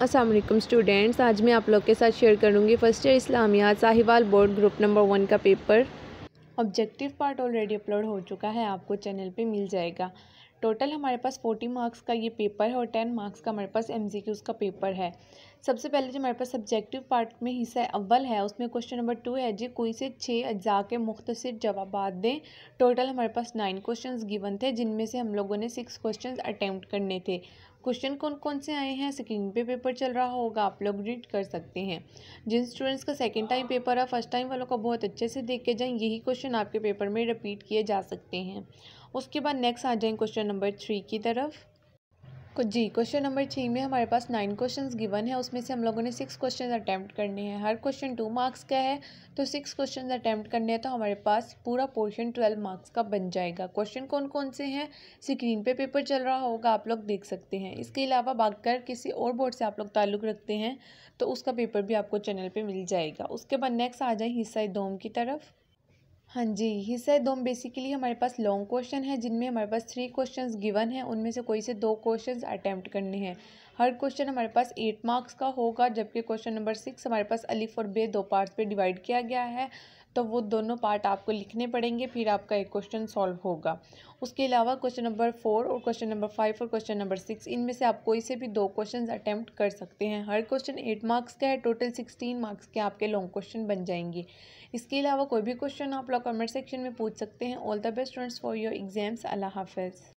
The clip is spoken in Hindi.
असलम स्टूडेंट्स आज मैं आप लोग के साथ शेयर करूंगी first year Islamia Sahiwal board group number one का paper objective part already upload हो चुका है आपको चैनल पे मिल जाएगा टोटल हमारे पास फोर्टी मार्क्स का ये पेपर है और टेन मार्क्स का हमारे पास एम का पेपर है सबसे पहले जो हमारे पास सब्जेक्टिव पार्ट में हिस्सा अव्वल है उसमें क्वेश्चन नंबर टू है जी कोई से छः अज्जा के मुख्तर जवाब दें टोटल हमारे पास नाइन क्वेश्चन गिवन थे जिनमें से हम लोगों ने सिक्स क्वेश्चन अटैम्प्ट करने थे क्वेश्चन कौन कौन से आए हैं सेकेंड पे पेपर चल रहा होगा आप लोग रीड कर सकते हैं जिन स्टूडेंट्स का सेकेंड टाइम पेपर है फर्स्ट टाइम वालों को बहुत अच्छे से देख के जाएँ यही क्वेश्चन आपके पेपर में रिपीट किए जा सकते हैं उसके बाद नेक्स्ट आ जाएँ क्वेश्चन नंबर थ्री की तरफ जी क्वेश्चन नंबर थ्री में हमारे पास नाइन क्वेश्चंस गिवन है उसमें से हम लोगों ने सिक्स क्वेश्चंस अटैम्प्ट करने हैं हर क्वेश्चन टू मार्क्स का है तो सिक्स क्वेश्चंस अटैम्प्ट करने हैं तो हमारे पास पूरा पोर्शन ट्वेल्व मार्क्स का बन जाएगा क्वेश्चन कौन कौन से हैं स्क्रीन पे पेपर चल रहा होगा आप लोग देख सकते हैं इसके अलावा बागकर किसी और बोर्ड से आप लोग ताल्लुक़ रखते हैं तो उसका पेपर भी आपको चैनल पर मिल जाएगा उसके बाद नेक्स्ट आ जाए हिस्सा दोम की तरफ हाँ जी हिस्सा दोम बेसिकली हमारे पास लॉन्ग क्वेश्चन है जिनमें हमारे पास थ्री क्वेश्चंस गिवन है उनमें से कोई से दो क्वेश्चंस अटैम्प्ट करने हैं हर क्वेश्चन हमारे पास एट मार्क्स का होगा जबकि क्वेश्चन नंबर सिक्स हमारे पास अलिफ और बे दो पार्ट्स पे डिवाइड किया गया है तो वो दोनों पार्ट आपको लिखने पड़ेंगे फिर आपका एक क्वेश्चन सॉल्व होगा उसके अलावा क्वेश्चन नंबर फोर और क्वेश्चन नंबर फाइव और क्वेश्चन नंबर सिक्स इनमें से आप कोई से भी दो क्वेश्चन अटैम्प्ट कर सकते हैं हर क्वेश्चन एट मार्क्स का है टोटल सिक्सटीन मार्क्स के आपके लॉन्ग क्वेश्चन बन जाएंगे इसके अलावा कोई भी क्वेश्चन आप लोग कमेंट सेक्शन में पूछ सकते हैं all the best students for your exams अल्लाह हाफिज़